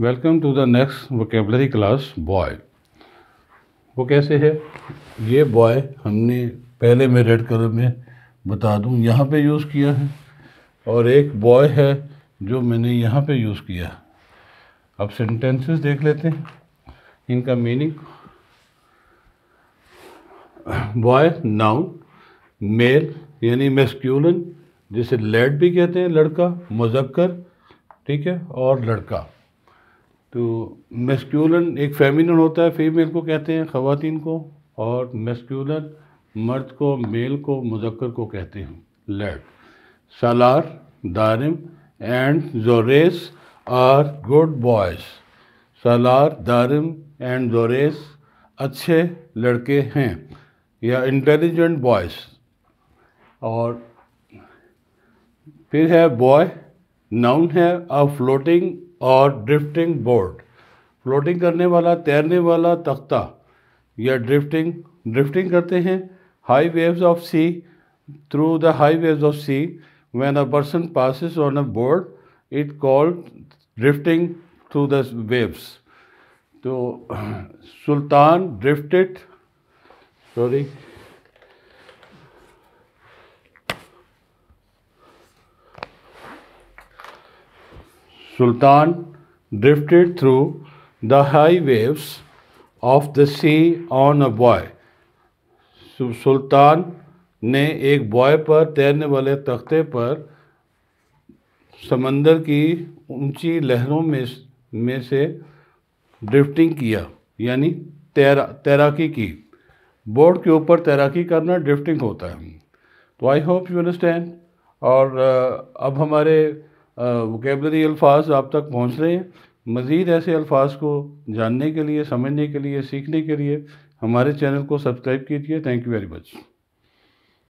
Welcome to the next vocabulary class buoy वो कैसे है ये बॉय हमने पहले में रेड कलर में बता दूं यहाँ पे यूज़ किया है और एक बॉय है जो मैंने यहाँ पे यूज़ किया अब सेंटेंसेस देख लेते हैं इनका मीनिंग बॉय नाउन मेल यानी मेस्क्यूलन जिसे लेड भी कहते हैं लड़का मुजक्कर ठीक है और लड़का तो मेस्क्यूलन एक फेमिनन होता है फीमेल को कहते हैं ख़वातीन को और मेस्क्यूलन मर्द को मेल को मुजक्कर को कहते हैं लेट सलार दारिम एंड जोरेस आर गुड बॉयज़ सलार दारिम एंड जोरेस अच्छे लड़के हैं या इंटेलिजेंट बॉयज़ और फिर है बॉय नाउन है अ फ्लोटिंग और ड्रिफ्टिंग बोर्ड फ्लोटिंग करने वाला तैरने वाला तख्ता या ड्रिफ्टिंग ड्रिफ्टिंग करते हैं high waves of sea through the high waves of sea when a person passes on a board it called drifting through the waves तो Sultan drifted sorry Sultan drifted through the high waves of the sea on a boy. sultan ne ek boy par tairne wale takhte par समंदर की ऊंची लहरों में में से drifting किया यानी तैरा तैराकी की बोर्ड के ऊपर तैराकी करना ड्रिफ्टिंग होता है तो आई होप यू अंडरस्टैंड और अब हमारे वोकेबलरी अल्फाज आप तक पहुँच रहे हैं मज़ीद ऐसे अल्फाज को जानने के लिए समझने के लिए सीखने के लिए हमारे चैनल को सब्सक्राइब कीजिए थैंक यू वेरी मच